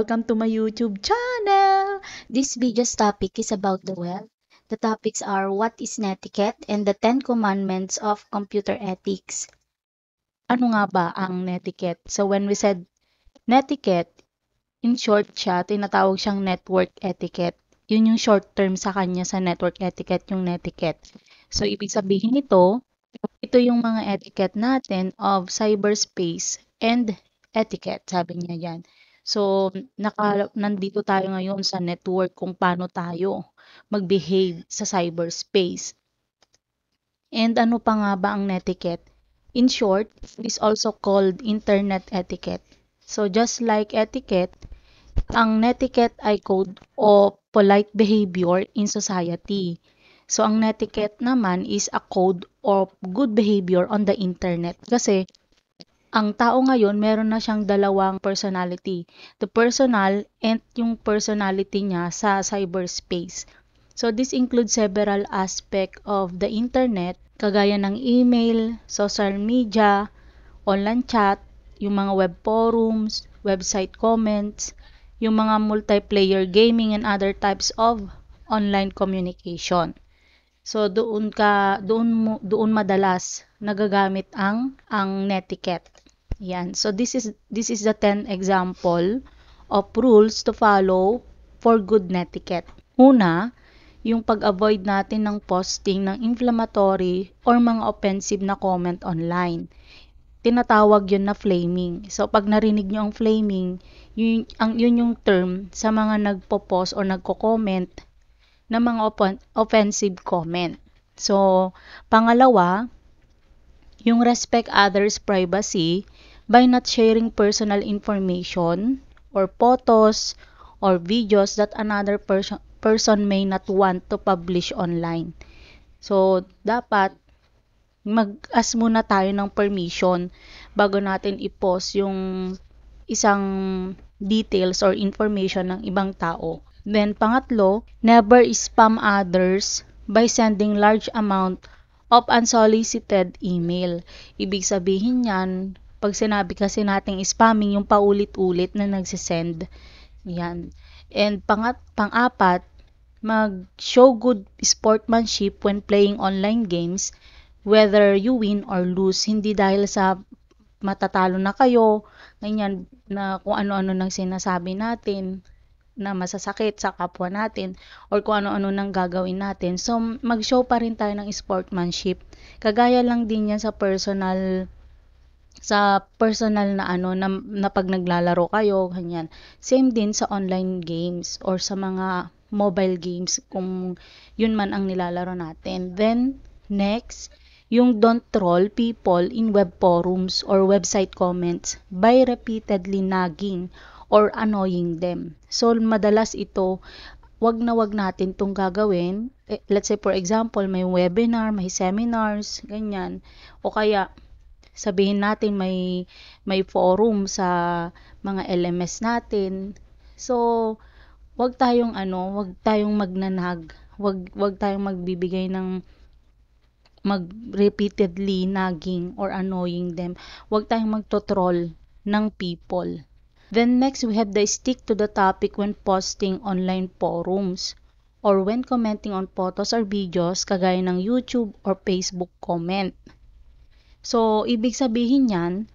Welcome to my YouTube channel! This video's topic is about the web. The topics are what is netiquette and the 10 commandments of computer ethics. Ano nga ba ang netiquette? So when we said netiquette, in short siya, tinatawag siyang network etiquette. Yun yung short term sa kanya sa network etiquette, yung netiquette. So ibig sabihin nito, ito yung mga etiquette natin of cyberspace and etiquette, sabi niya yan. So, naka nandito tayo ngayon sa network kung paano tayo mag-behave sa cyberspace. And ano pa nga ba ang netiquette? In short, it is also called internet etiquette. So, just like etiquette, ang netiquette ay code of polite behavior in society. So, ang netiquette naman is a code of good behavior on the internet. Kasi, ang tao ngayon meron na siyang dalawang personality. The personal and yung personality niya sa cyberspace. So this includes several aspect of the internet kagaya ng email, social media, online chat, yung mga web forums, website comments, yung mga multiplayer gaming and other types of online communication. So doon ka doon mo, doon madalas nagagamit ang ang netiquette. Yan. So this is this is the 10 example of rules to follow for good netiquette. Una, yung pag-avoid natin ng posting ng inflammatory or mga offensive na comment online. Tinatawag yun na flaming. So, pag narinig nyo ang flaming, yun, ang, yun yung term sa mga nagpo-post or nagko-comment ng mga op- offensive comment. So, pangalawa, yung respect others' privacy by not sharing personal information or photos or videos that another person person may not want to publish online. So, dapat mag-ask muna tayo ng permission bago natin i-post yung isang details or information ng ibang tao. Then, pangatlo, never spam others by sending large amount of unsolicited email. Ibig sabihin yan, pag sinabi kasi nating spamming, yung paulit-ulit na nagsisend. Yan. And pang pang-apat, mag-show good sportsmanship when playing online games, whether you win or lose. Hindi dahil sa matatalo na kayo, ganyan, na kung ano-ano nang sinasabi natin na masasakit sa kapwa natin or kung ano-ano nang gagawin natin. So, mag-show pa rin tayo ng sportsmanship. Kagaya lang din yan sa personal sa personal na ano na, na pag naglalaro kayo ganyan same din sa online games or sa mga mobile games kung yun man ang nilalaro natin then next yung don't troll people in web forums or website comments by repeatedly nagging or annoying them so madalas ito wag na wag natin tong gagawin eh, let's say for example may webinar may seminars ganyan o kaya sabihin natin may may forum sa mga LMS natin. So, wag tayong ano, wag tayong magnanag, wag wag tayong magbibigay ng mag repeatedly nagging or annoying them. Wag tayong magto-troll ng people. Then next we have the stick to the topic when posting online forums or when commenting on photos or videos kagaya ng YouTube or Facebook comment. So, ibig sabihin yan,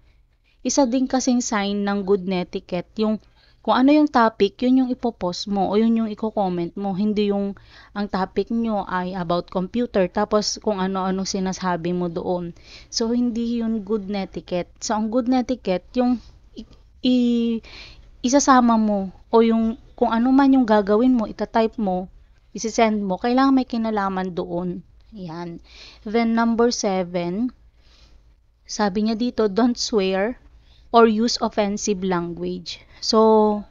isa din kasing sign ng good netiquette yung kung ano yung topic, yun yung ipopost mo o yun yung i-comment mo. Hindi yung ang topic nyo ay about computer tapos kung ano-ano sinasabi mo doon. So, hindi yun good netiquette. So, ang good netiquette, yung i-, i- isasama mo o yung kung ano man yung gagawin mo, itatype mo, isi-send mo, kailangan may kinalaman doon. Yan. Then, number seven, sabi niya dito, don't swear or use offensive language. So,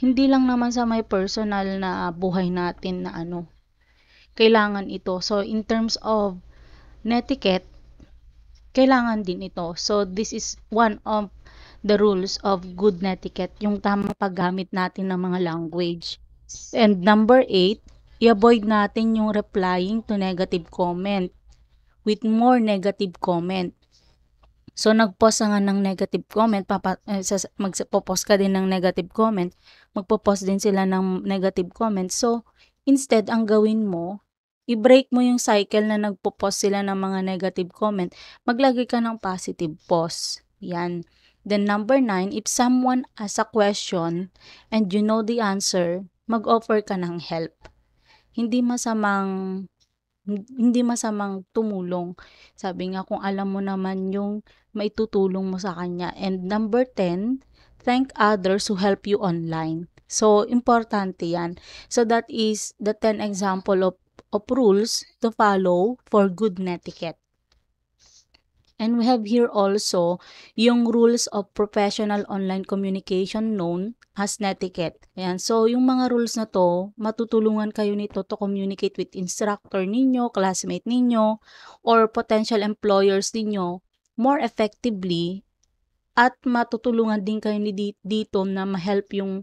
hindi lang naman sa may personal na buhay natin na ano, kailangan ito. So, in terms of netiquette, kailangan din ito. So, this is one of the rules of good netiquette, yung tamang paggamit natin ng mga language. And number eight, i-avoid natin yung replying to negative comment with more negative comment. So, nag-post nga ng negative comment, papa, eh, magpo-post ka din ng negative comment, magpo-post din sila ng negative comment. So, instead, ang gawin mo, i-break mo yung cycle na nagpo-post sila ng mga negative comment, maglagay ka ng positive post. Yan. Then, number nine, if someone asks a question and you know the answer, mag-offer ka ng help. Hindi masamang hindi masamang tumulong. Sabi nga kung alam mo naman yung maitutulong mo sa kanya. And number 10, thank others who help you online. So importante 'yan. So that is the 10 example of of rules to follow for good netiquette. And we have here also yung rules of professional online communication known as netiquette. Ayan. So, yung mga rules na to, matutulungan kayo nito to communicate with instructor ninyo, classmate ninyo, or potential employers ninyo more effectively at matutulungan din kayo dito na ma-help yung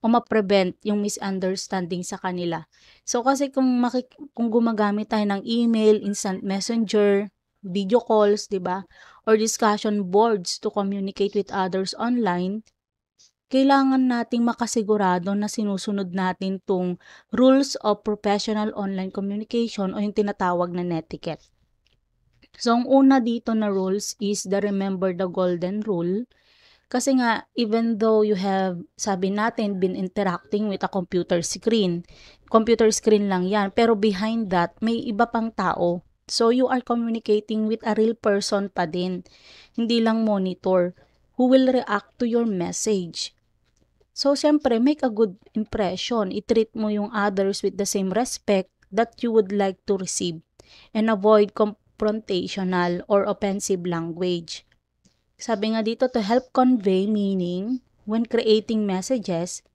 o ma-prevent yung misunderstanding sa kanila. So kasi kung, kung gumagamit tayo ng email, instant messenger, video calls, 'di ba? Or discussion boards to communicate with others online, kailangan nating makasigurado na sinusunod natin tong rules of professional online communication o yung tinatawag na netiquette. So, ang una dito na rules is the remember the golden rule. Kasi nga, even though you have, sabi natin, been interacting with a computer screen, computer screen lang yan, pero behind that, may iba pang tao So you are communicating with a real person pa din, hindi lang monitor, who will react to your message. So syempre, make a good impression. I-treat mo yung others with the same respect that you would like to receive and avoid confrontational or offensive language. Sabi nga dito, to help convey meaning when creating messages,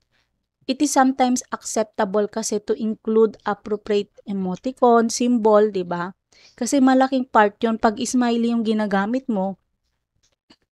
it is sometimes acceptable kasi to include appropriate emoticon, symbol, di ba? Kasi malaking part yon pag smiley yung ginagamit mo,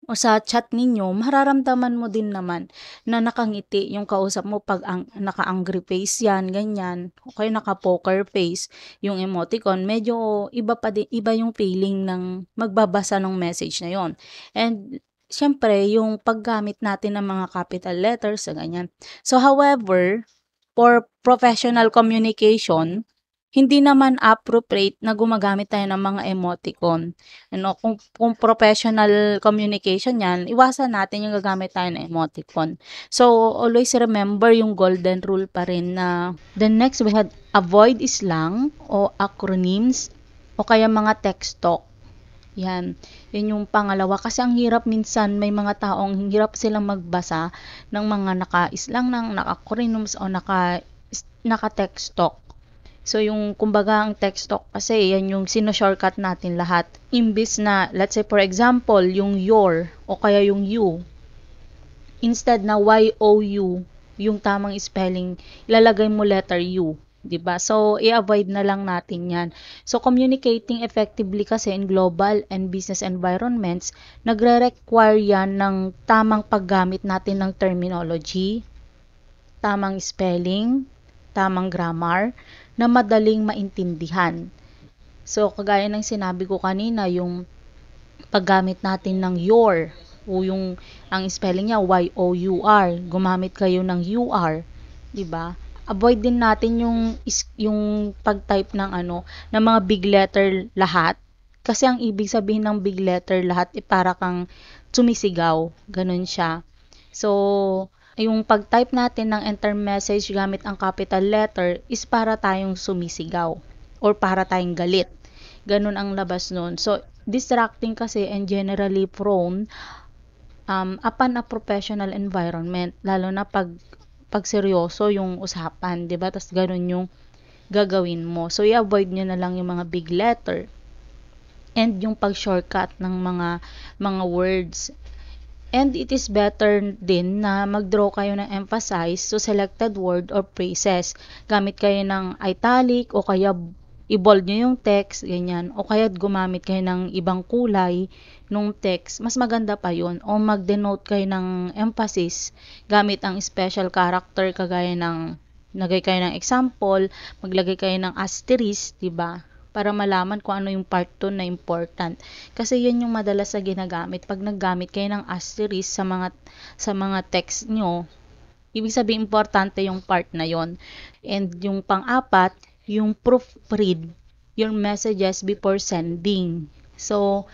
o sa chat ninyo, mararamdaman mo din naman na nakangiti yung kausap mo pag ang, naka-angry face yan, ganyan, o kayo naka-poker face, yung emoticon, medyo iba pa din, iba yung feeling ng magbabasa ng message na yon. And syempre, yung paggamit natin ng mga capital letters, ganyan. So however, for professional communication, hindi naman appropriate na gumagamit tayo ng mga emoticon. Ano, kung, kung professional communication yan, iwasan natin yung gagamit tayo ng emoticon. So, always remember yung golden rule pa rin na the next we had avoid slang o acronyms o kaya mga text talk. Yan. Yan yung pangalawa. Kasi ang hirap minsan, may mga taong hirap silang magbasa ng mga naka-islang ng naka-acronyms o naka naka-text talk. So yung kumbaga ang text talk kasi yan yung sino-shortcut natin lahat. Imbis na let's say for example yung your o kaya yung you instead na y o u yung tamang spelling ilalagay mo letter u. 'di ba? So i-avoid na lang natin 'yan. So communicating effectively kasi in global and business environments, nagre-require 'yan ng tamang paggamit natin ng terminology, tamang spelling, tamang grammar, na madaling maintindihan. So, kagaya ng sinabi ko kanina, yung paggamit natin ng your o yung ang spelling niya y o u r gumamit kayo ng ur di ba avoid din natin yung yung pag-type ng ano ng mga big letter lahat kasi ang ibig sabihin ng big letter lahat ay eh, para kang sumisigaw ganun siya so yung pag-type natin ng enter message gamit ang capital letter is para tayong sumisigaw or para tayong galit. Ganun ang labas nun. So, distracting kasi and generally prone um, upon a professional environment, lalo na pag, pagseryoso yung usapan, di ba? Tapos ganun yung gagawin mo. So, i-avoid nyo na lang yung mga big letter and yung pag-shortcut ng mga mga words And it is better din na mag-draw kayo ng emphasize to selected word or phrases. Gamit kayo ng italic o kaya i-bold nyo yung text, ganyan. O kaya gumamit kayo ng ibang kulay nung text. Mas maganda pa yon O mag-denote kayo ng emphasis gamit ang special character kagaya ng nagay kayo ng example, maglagay kayo ng asterisk, 'di ba? para malaman kung ano yung part 2 na important. Kasi yun yung madalas na ginagamit. Pag naggamit kayo ng asterisk sa mga, sa mga text nyo, ibig sabihin importante yung part na yon. And yung pang-apat, yung proofread your messages before sending. So,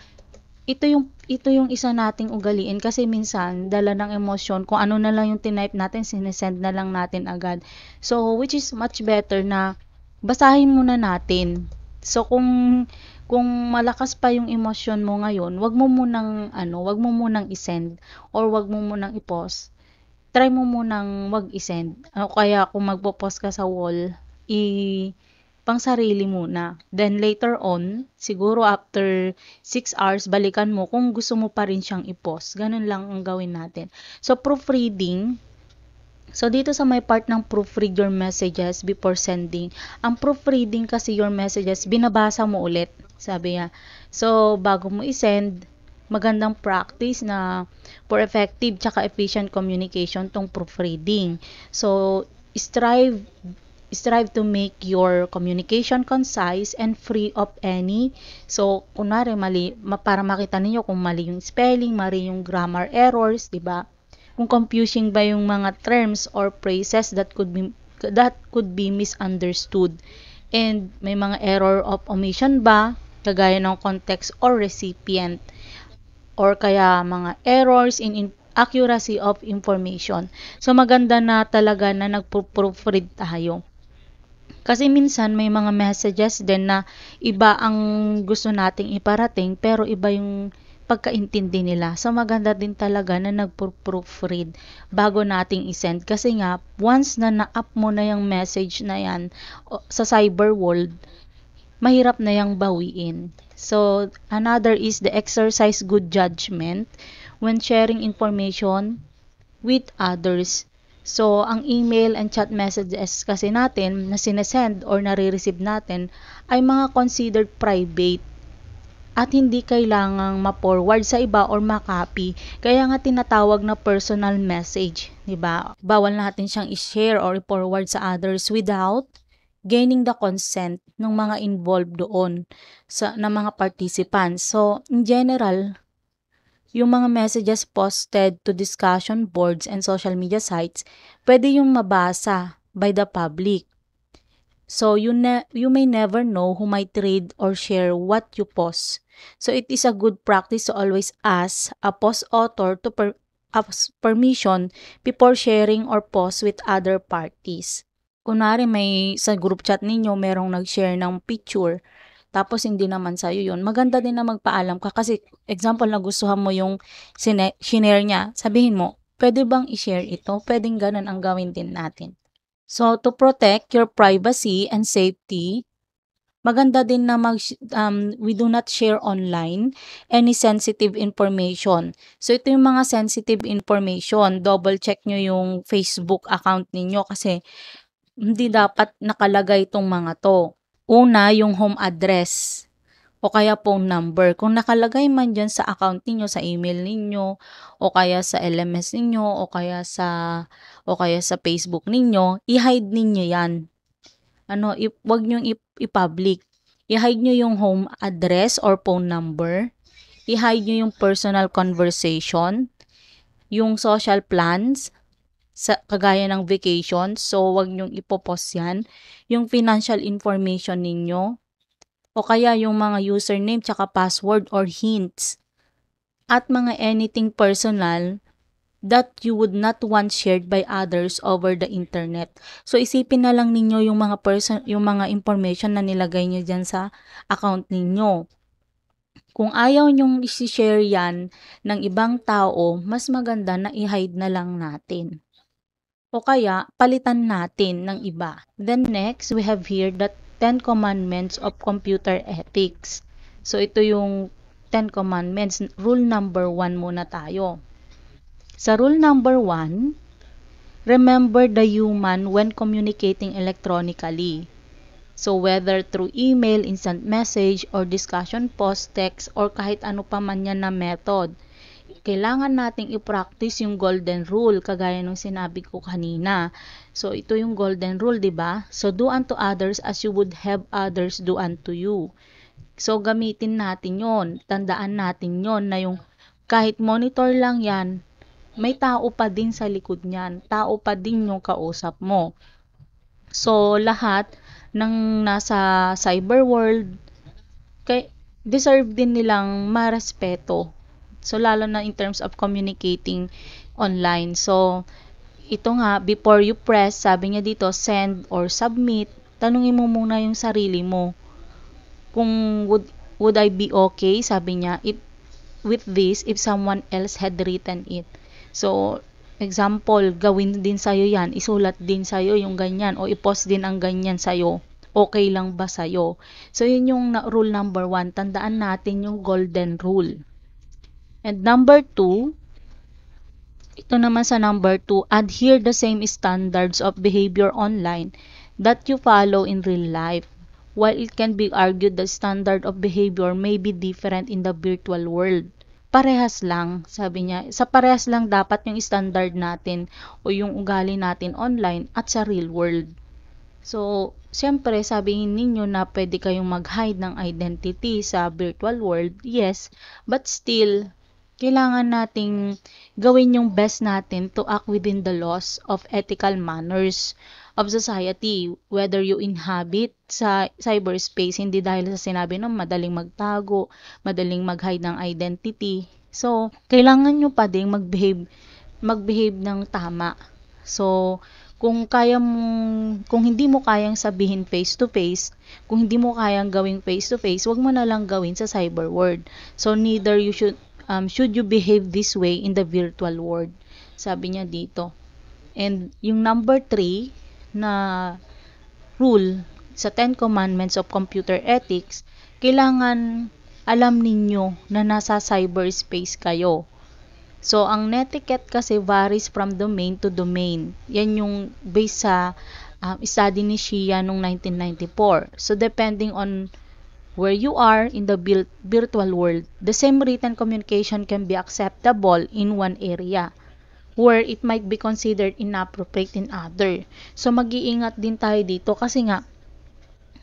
ito yung ito yung isa nating ugaliin kasi minsan dala ng emosyon kung ano na lang yung tinype natin sinesend na lang natin agad so which is much better na basahin muna natin So kung kung malakas pa yung emosyon mo ngayon, wag mo munang ano, wag mo munang i-send or wag mo munang i-post. Try mo munang wag i-send. O kaya kung magpo-post ka sa wall, i pang sarili muna. Then later on, siguro after 6 hours, balikan mo kung gusto mo pa rin siyang i-post. Ganun lang ang gawin natin. So proofreading, So, dito sa may part ng proofread your messages before sending, ang proofreading kasi your messages, binabasa mo ulit, sabi niya. So, bago mo isend, magandang practice na for effective tsaka efficient communication tong proofreading. So, strive strive to make your communication concise and free of any. So, kunwari, mali, para makita niyo kung mali yung spelling, mali yung grammar errors, di ba? kung confusing ba yung mga terms or phrases that could be that could be misunderstood and may mga error of omission ba kagaya ng context or recipient or kaya mga errors in accuracy of information. So maganda na talaga na nagpo-proofread tayo. Kasi minsan may mga messages din na iba ang gusto nating iparating pero iba yung pagkaintindi nila. So maganda din talaga na nag proofread bago nating isend kasi nga once na na-up mo na yung message na yan sa cyber world, mahirap na yung bawiin. So another is the exercise good judgment when sharing information with others. So, ang email and chat messages kasi natin na sinesend or nare-receive natin ay mga considered private at hindi kailangang ma-forward sa iba or ma-copy. Kaya nga tinatawag na personal message, 'di ba? Bawal natin siyang i-share or i-forward sa others without gaining the consent ng mga involved doon sa ng mga participants. So, in general, yung mga messages posted to discussion boards and social media sites, pwede yung mabasa by the public. So, you, ne- you may never know who might read or share what you post. So it is a good practice to always ask a post author to per ask permission before sharing or post with other parties. Kunwari may sa group chat ninyo merong nag-share ng picture tapos hindi naman sa iyo yun, maganda din na magpaalam ka kasi example na gustuhan mo yung sine- niya, sabihin mo, pwede bang i-share ito? Pwedeng ganun ang gawin din natin. So, to protect your privacy and safety, maganda din na mag, um, we do not share online any sensitive information. So, ito yung mga sensitive information. Double check nyo yung Facebook account ninyo kasi hindi dapat nakalagay itong mga to. Una, yung home address o kaya phone number. Kung nakalagay man dyan sa account niyo sa email niyo o kaya sa LMS niyo o kaya sa, o kaya sa Facebook niyo i-hide ninyo yan ano, i- wag niyo i-public. i I-hide niyo yung home address or phone number. I-hide niyo yung personal conversation. Yung social plans, sa, kagaya ng vacation. So, wag nyo ipopost yan. Yung financial information ninyo. O kaya yung mga username, tsaka password or hints. At mga anything personal that you would not want shared by others over the internet. So isipin na lang ninyo yung mga person yung mga information na nilagay niyo diyan sa account ninyo. Kung ayaw niyo i-share yan ng ibang tao, mas maganda na i-hide na lang natin. O kaya, palitan natin ng iba. Then next, we have here that 10 Commandments of Computer Ethics. So ito yung 10 Commandments. Rule number 1 muna tayo sa rule number 1, remember the human when communicating electronically. So whether through email, instant message, or discussion post, text, or kahit ano pa man yan na method, kailangan nating i-practice yung golden rule kagaya nung sinabi ko kanina. So ito yung golden rule, 'di ba? So do unto others as you would have others do unto you. So gamitin natin 'yon. Tandaan natin 'yon na yung kahit monitor lang 'yan, may tao pa din sa likod niyan. Tao pa din yung kausap mo. So, lahat ng nasa cyber world, kay, deserve din nilang marespeto. So, lalo na in terms of communicating online. So, ito nga, before you press, sabi niya dito, send or submit, tanungin mo muna yung sarili mo. Kung would, would I be okay, sabi niya, if, with this if someone else had written it. So, example, gawin din sa'yo yan, isulat din sa'yo yung ganyan o ipost din ang ganyan sa'yo. Okay lang ba sa'yo? So, yun yung rule number one. Tandaan natin yung golden rule. And number two, ito naman sa number two, adhere the same standards of behavior online that you follow in real life. While it can be argued the standard of behavior may be different in the virtual world parehas lang, sabi niya. Sa parehas lang dapat yung standard natin o yung ugali natin online at sa real world. So, siyempre, sabihin ninyo na pwede kayong mag-hide ng identity sa virtual world, yes, but still, kailangan nating gawin yung best natin to act within the laws of ethical manners of society, whether you inhabit sa cyberspace, hindi dahil sa sinabi ng madaling magtago, madaling mag-hide ng identity. So, kailangan nyo pa ding mag-behave, mag-behave ng tama. So, kung kaya mong, kung hindi mo kayang sabihin face to face, kung hindi mo kayang gawing face to face, wag mo na lang gawin sa cyber world. So neither you should um, should you behave this way in the virtual world. Sabi niya dito. And yung number three, na rule sa 10 Commandments of Computer Ethics, kailangan alam ninyo na nasa cyberspace kayo. So, ang netiquette kasi varies from domain to domain. Yan yung based sa um, study ni Shia noong 1994. So, depending on where you are in the built, virtual world, the same written communication can be acceptable in one area where it might be considered inappropriate in other. So mag-iingat din tayo dito kasi nga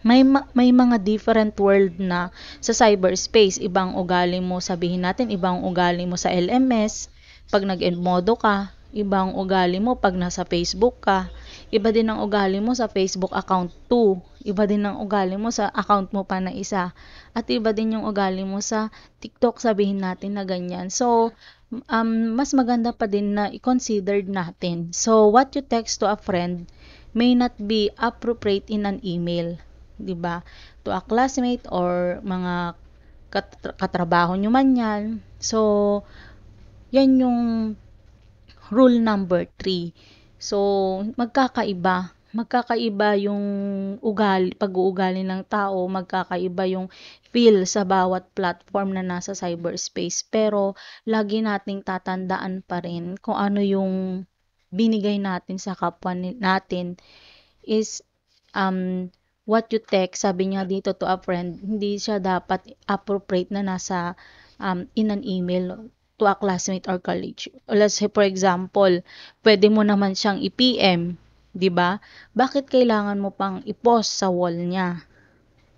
may may mga different world na sa cyberspace, ibang ugali mo sabihin natin, ibang ugali mo sa LMS, pag nag-enmodo ka, ibang ugali mo pag nasa Facebook ka, iba din ang ugali mo sa Facebook account 2, iba din ang ugali mo sa account mo pa na isa, at iba din yung ugali mo sa TikTok sabihin natin na ganyan. So, um, mas maganda pa din na i-consider natin. So, what you text to a friend may not be appropriate in an email. 'di ba? To a classmate or mga kat- katrabaho nyo man yan. So, yan yung rule number 3. So, magkakaiba. Magkakaiba yung ugali, pag-uugali ng tao, magkakaiba yung feel sa bawat platform na nasa cyberspace. Pero, lagi nating tatandaan pa rin kung ano yung binigay natin sa kapwa natin is um, what you text, sabi niya dito to a friend, hindi siya dapat appropriate na nasa um, in an email to a classmate or college. Let's say for example, pwede mo naman siyang i-PM, 'di ba? Bakit kailangan mo pang i-post sa wall niya?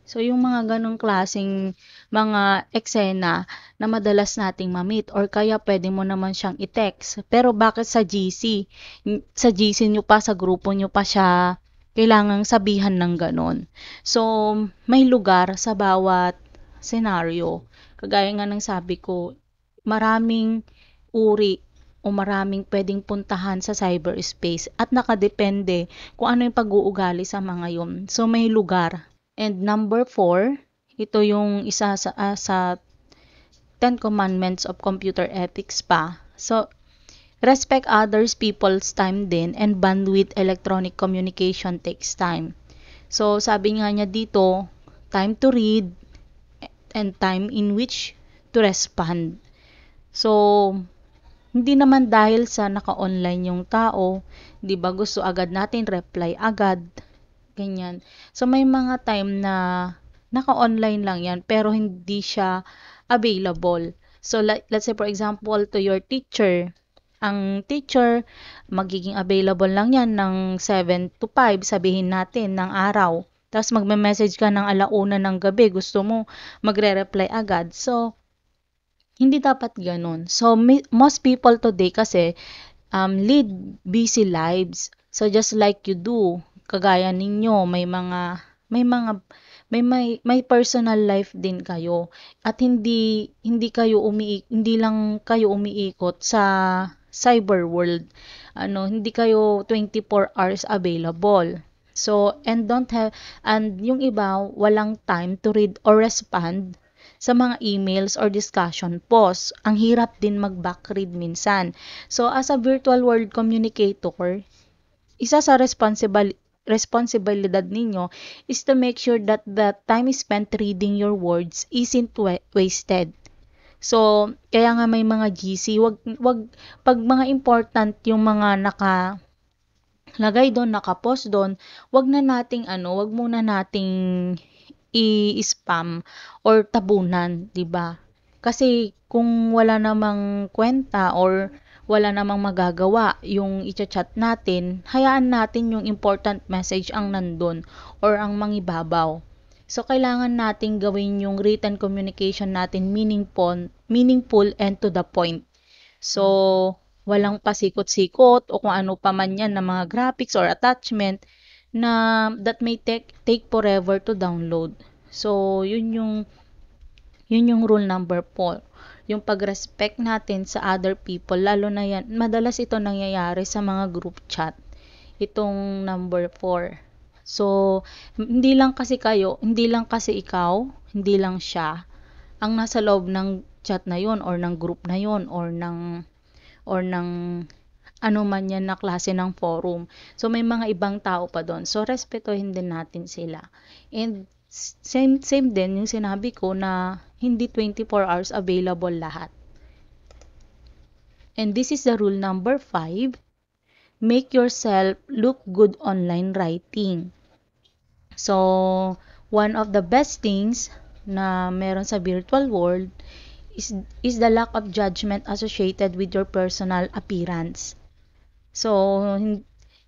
So, yung mga ganong klaseng mga eksena na madalas nating mamit or kaya pwede mo naman siyang i-text. Pero bakit sa GC? Sa GC nyo pa, sa grupo nyo pa siya kailangang sabihan ng ganon. So, may lugar sa bawat scenario. Kagaya nga ng sabi ko, maraming uri o maraming pwedeng puntahan sa cyberspace at nakadepende kung ano yung pag-uugali sa mga yon. So may lugar And number 4, ito yung isa sa, uh, sa 10 commandments of computer ethics pa. So, respect others people's time din and bandwidth electronic communication takes time. So, sabi nga niya dito, time to read and time in which to respond. So, hindi naman dahil sa naka-online yung tao, 'di ba gusto agad natin reply agad ganyan. So, may mga time na naka-online lang yan, pero hindi siya available. So, let's say for example, to your teacher, ang teacher, magiging available lang yan ng 7 to 5, sabihin natin, ng araw. Tapos magme-message ka ng alauna ng gabi, gusto mo magre-reply agad. So, hindi dapat ganun. So, most people today kasi um, lead busy lives. So, just like you do, kagaya ninyo may mga may mga may may, may personal life din kayo at hindi hindi kayo umi hindi lang kayo umiikot sa cyber world ano hindi kayo 24 hours available so and don't have and yung iba walang time to read or respond sa mga emails or discussion posts. Ang hirap din mag-back read minsan. So, as a virtual world communicator, isa sa responsible responsibilidad ninyo is to make sure that the time spent reading your words isn't wasted. So, kaya nga may mga GC, wag wag pag mga important yung mga naka lagay doon, naka-post doon, wag na nating ano, wag muna nating i-spam or tabunan, 'di ba? Kasi kung wala namang kwenta or wala namang magagawa yung icha-chat natin, hayaan natin yung important message ang nandun or ang mangibabaw. So, kailangan natin gawin yung written communication natin meaningful, meaningful and to the point. So, walang pasikot-sikot o kung ano pa man yan na mga graphics or attachment na that may take, take forever to download. So, yun yung, yun yung rule number 4 yung pag-respect natin sa other people, lalo na yan, madalas ito nangyayari sa mga group chat. Itong number 4. So, hindi lang kasi kayo, hindi lang kasi ikaw, hindi lang siya, ang nasa loob ng chat na yon or ng group na yon or ng or ng ano man yan na klase ng forum. So, may mga ibang tao pa doon. So, respetuhin din natin sila. And, same, same din yung sinabi ko na hindi 24 hours available lahat. And this is the rule number 5. Make yourself look good online writing. So, one of the best things na meron sa virtual world is, is the lack of judgment associated with your personal appearance. So,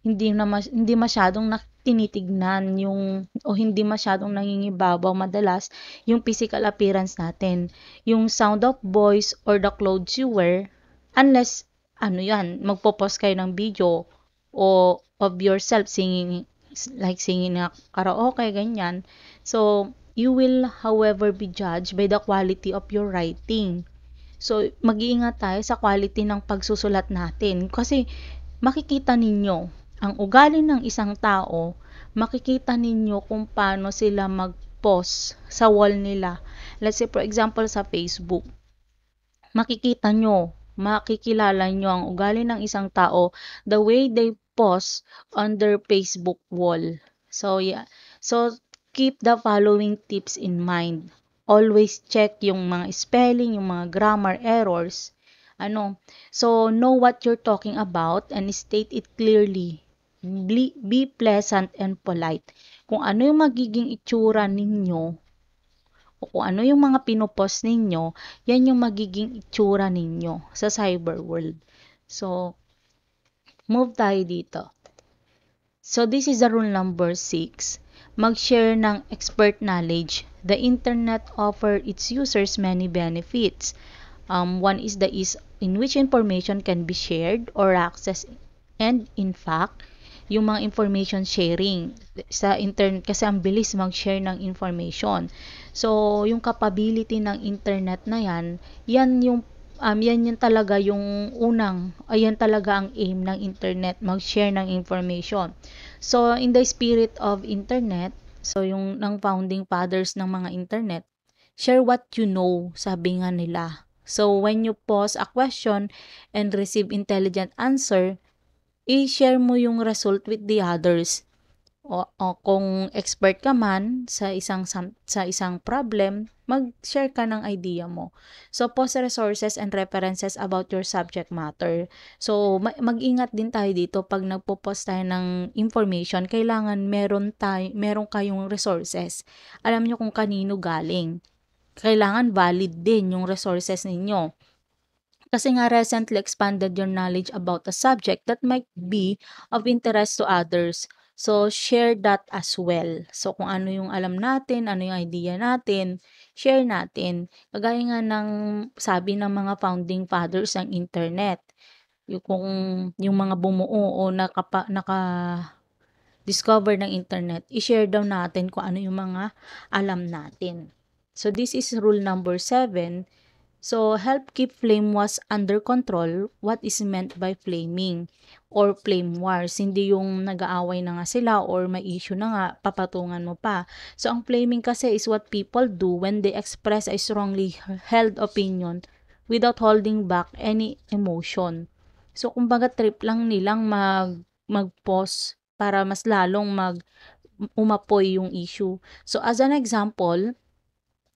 hindi na mas, hindi masyadong nak tinitignan yung o hindi masyadong nangingibabaw madalas yung physical appearance natin. Yung sound of voice or the clothes you wear unless ano yan, magpo-post kayo ng video o of yourself singing like singing na karaoke ganyan. So you will however be judged by the quality of your writing. So mag-iingat tayo sa quality ng pagsusulat natin kasi makikita ninyo ang ugali ng isang tao, makikita ninyo kung paano sila mag-post sa wall nila. Let's say for example sa Facebook. Makikita nyo, makikilala nyo ang ugali ng isang tao the way they post on their Facebook wall. So yeah. So keep the following tips in mind. Always check yung mga spelling, yung mga grammar errors. Ano? So know what you're talking about and state it clearly Be pleasant and polite. Kung ano yung magiging itsura ninyo, o kung ano yung mga pinopost ninyo, yan yung magiging itsura ninyo sa cyber world. So, move tayo dito. So, this is the rule number 6. Mag-share ng expert knowledge. The internet offer its users many benefits. Um, one is the ease in which information can be shared or accessed and in fact, yung mga information sharing sa internet kasi ang bilis mag-share ng information. So, yung capability ng internet na yan, yan yung um, yan yan talaga yung unang, ayan talaga ang aim ng internet, mag-share ng information. So, in the spirit of internet, so yung ng founding fathers ng mga internet, share what you know, sabi nga nila. So, when you pose a question and receive intelligent answer, i-share mo yung result with the others. O, o kung expert ka man sa isang sa isang problem, mag-share ka ng idea mo. So post resources and references about your subject matter. So mag-ingat din tayo dito pag nagpo-post tayo ng information, kailangan meron tayo meron kayong resources. Alam niyo kung kanino galing. Kailangan valid din yung resources ninyo kasi nga recently expanded your knowledge about a subject that might be of interest to others. So, share that as well. So, kung ano yung alam natin, ano yung idea natin, share natin. Kagaya nga ng sabi ng mga founding fathers ng internet, yung, kung yung mga bumuo o nakapa, naka discover ng internet, i-share daw natin kung ano yung mga alam natin. So, this is rule number 7 So, help keep flame wars under control what is meant by flaming or flame wars. Hindi yung nag-aaway na nga sila or may issue na nga, papatungan mo pa. So, ang flaming kasi is what people do when they express a strongly held opinion without holding back any emotion. So, kumbaga trip lang nilang mag, mag post para mas lalong mag umapoy yung issue. So, as an example,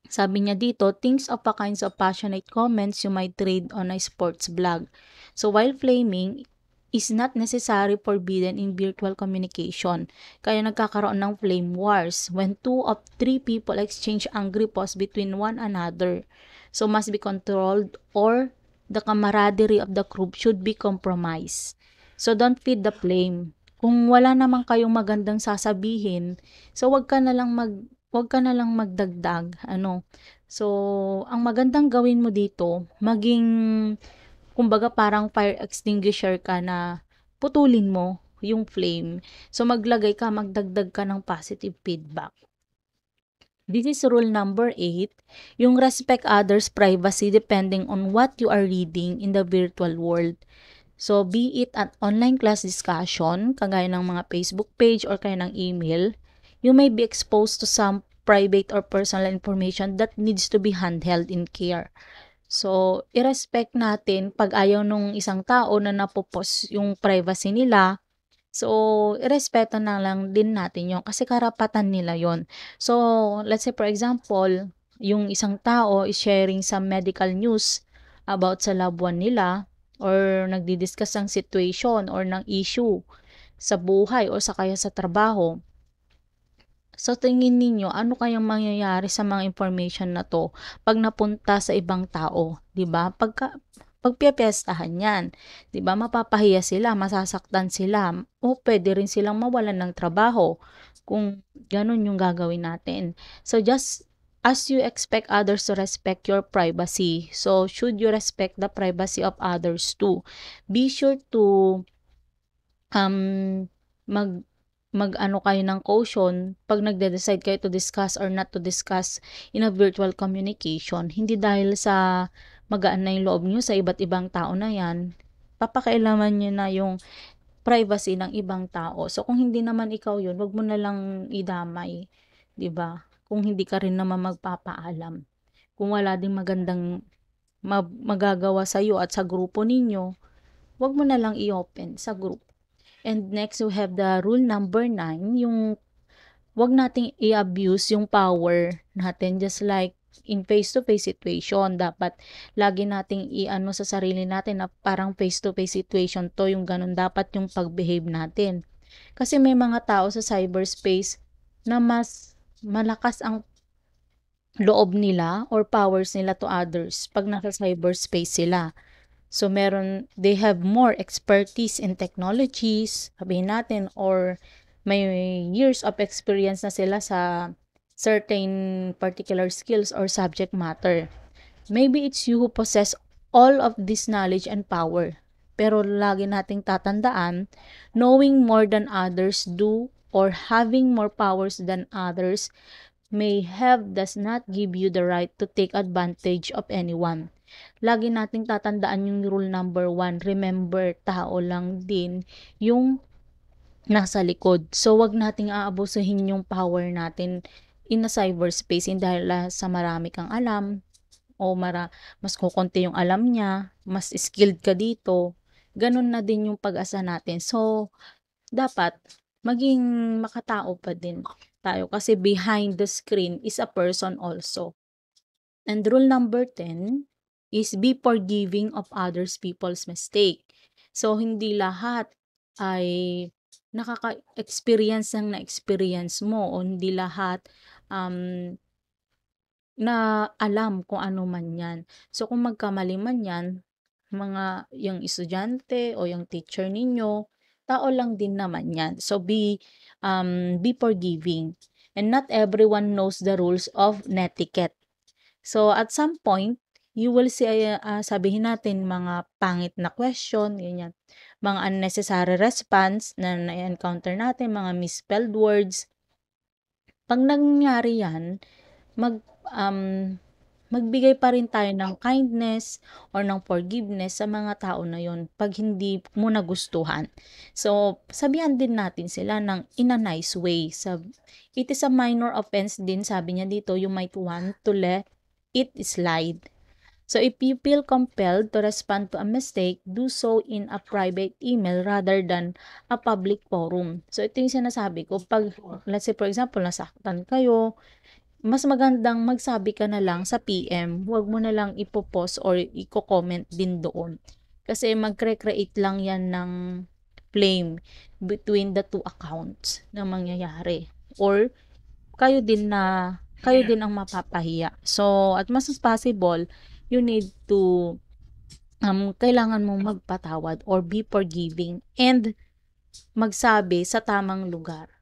sabi niya dito, thinks of a kinds of passionate comments you might read on a sports blog. So while flaming is not necessary forbidden in virtual communication. Kaya nagkakaroon ng flame wars when two of three people exchange angry posts between one another. So must be controlled or the camaraderie of the group should be compromised. So don't feed the flame. Kung wala naman kayong magandang sasabihin, so wag ka na lang mag Huwag ka na lang magdagdag, ano. So, ang magandang gawin mo dito, maging kumbaga parang fire extinguisher ka na putulin mo yung flame. So, maglagay ka, magdagdag ka ng positive feedback. This is rule number 8, yung respect others' privacy depending on what you are reading in the virtual world. So, be it an online class discussion, kagaya ng mga Facebook page or kaya ng email, you may be exposed to some private or personal information that needs to be handheld in care. So, i-respect natin pag ayaw nung isang tao na napopos yung privacy nila. So, irespeto na lang din natin yon kasi karapatan nila yon So, let's say for example, yung isang tao is sharing some medical news about sa loved one nila or nagdi-discuss ng situation or ng issue sa buhay o sa kaya sa trabaho sa tingin ninyo, ano kayang mangyayari sa mga information na to pag napunta sa ibang tao, 'di ba? Pagka pagpipiestahan yan. 'Di ba? Mapapahiya sila, masasaktan sila, o pwede rin silang mawalan ng trabaho kung ganun yung gagawin natin. So just as you expect others to respect your privacy, so should you respect the privacy of others too. Be sure to um mag mag-ano kayo ng caution pag nagde-decide kayo to discuss or not to discuss in a virtual communication. Hindi dahil sa magaan na yung loob nyo sa iba't ibang tao na yan, papakailaman nyo na yung privacy ng ibang tao. So, kung hindi naman ikaw yun, wag mo na lang idamay. ba diba? Kung hindi ka rin naman magpapaalam. Kung wala ding magandang mag magagawa sa iyo at sa grupo ninyo, wag mo na lang i-open sa group. And next, we have the rule number 9, yung wag nating i-abuse yung power natin just like in face-to-face -face situation dapat lagi nating i-ano sa sarili natin na parang face-to-face -face situation to yung ganun dapat yung pag-behave natin kasi may mga tao sa cyberspace na mas malakas ang loob nila or powers nila to others pag nasa cyberspace sila So, meron, they have more expertise in technologies, sabihin natin, or may years of experience na sila sa certain particular skills or subject matter. Maybe it's you who possess all of this knowledge and power. Pero lagi nating tatandaan, knowing more than others do or having more powers than others may have does not give you the right to take advantage of anyone lagi nating tatandaan yung rule number one, remember, tao lang din yung nasa likod. So, wag nating aabusuhin yung power natin in a cyberspace in dahil sa marami kang alam o mara, mas kukunti yung alam niya, mas skilled ka dito. Ganun na din yung pag-asa natin. So, dapat maging makatao pa din tayo kasi behind the screen is a person also. And rule number 10, is be forgiving of others people's mistake. So, hindi lahat ay nakaka-experience ng na-experience mo o hindi lahat um, na alam kung ano man yan. So, kung magkamali man yan, mga yung estudyante o yung teacher ninyo, tao lang din naman yan. So, be, um, be forgiving. And not everyone knows the rules of netiquette. So, at some point, usually ay uh, sabihin natin mga pangit na question, ganyan. Mga unnecessary response na na-encounter natin, mga misspelled words. Pag nangyari yan, mag, um, magbigay pa rin tayo ng kindness or ng forgiveness sa mga tao na yon pag hindi mo nagustuhan. So, sabihan din natin sila ng in a nice way. sa it is a minor offense din, sabi niya dito, you might want to let it slide. So if you feel compelled to respond to a mistake, do so in a private email rather than a public forum. So ito yung sinasabi ko, pag let's say for example, nasaktan kayo, mas magandang magsabi ka na lang sa PM, huwag mo na lang ipopost or i-comment din doon. Kasi mag create lang yan ng flame between the two accounts na mangyayari. Or kayo din na kayo din ang mapapahiya. So, at mas possible, you need to um, kailangan mong magpatawad or be forgiving and magsabi sa tamang lugar.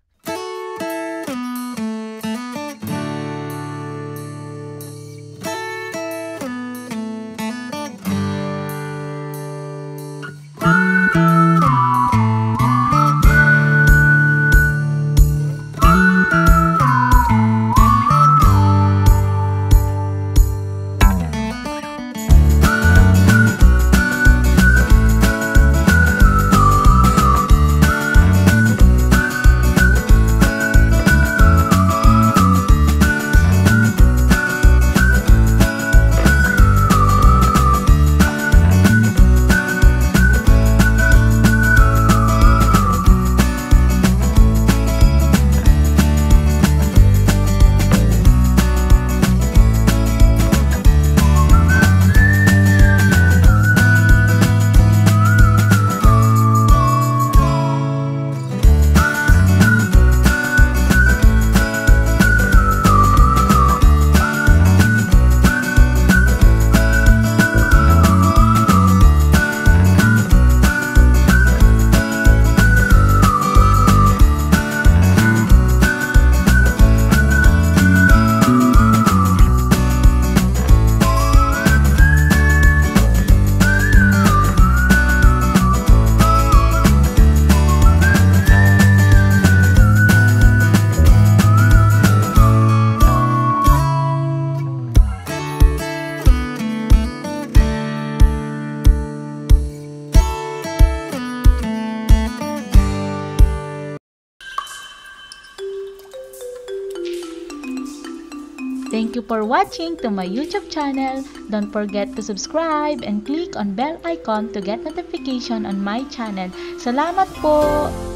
for watching to my YouTube channel. Don't forget to subscribe and click on bell icon to get notification on my channel. Salamat po!